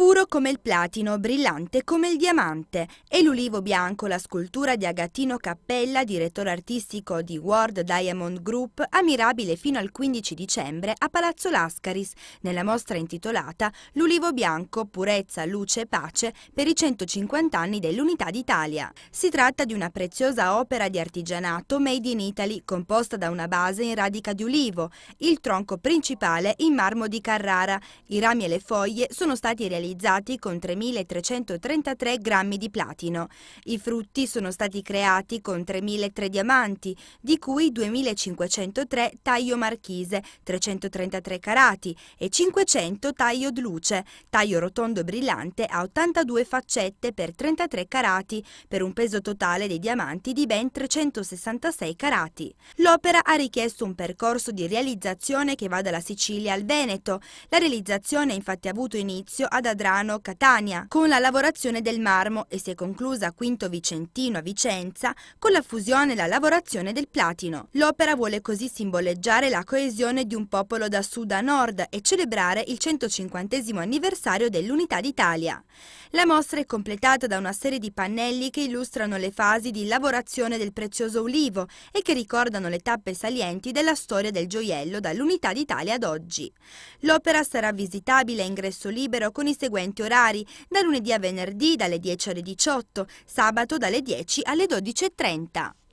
Puro come il platino, brillante come il diamante. E l'ulivo bianco la scultura di Agatino Cappella, direttore artistico di World Diamond Group, ammirabile fino al 15 dicembre a Palazzo Lascaris, nella mostra intitolata L'ulivo bianco, purezza, luce e pace per i 150 anni dell'Unità d'Italia. Si tratta di una preziosa opera di artigianato made in Italy, composta da una base in radica di ulivo, il tronco principale in marmo di Carrara. I rami e le foglie sono stati realizzati realizzati con 3.333 grammi di platino. I frutti sono stati creati con 3.003 diamanti, di cui 2.503 taglio marchise, 333 carati e 500 taglio d'luce, taglio rotondo brillante a 82 faccette per 33 carati, per un peso totale dei diamanti di ben 366 carati. L'opera ha richiesto un percorso di realizzazione che va dalla Sicilia al Veneto. La realizzazione infatti ha avuto inizio ad Adriano Cadrano Catania, con la lavorazione del marmo e si è conclusa a Quinto Vicentino a Vicenza con la fusione e la lavorazione del platino. L'opera vuole così simboleggiare la coesione di un popolo da sud a nord e celebrare il 150 anniversario dell'Unità d'Italia. La mostra è completata da una serie di pannelli che illustrano le fasi di lavorazione del prezioso ulivo e che ricordano le tappe salienti della storia del gioiello dall'Unità d'Italia ad oggi. L'opera sarà visitabile a ingresso libero con i seguenti seguenti orari, da lunedì a venerdì dalle 10 alle 18, sabato dalle 10 alle 12.30.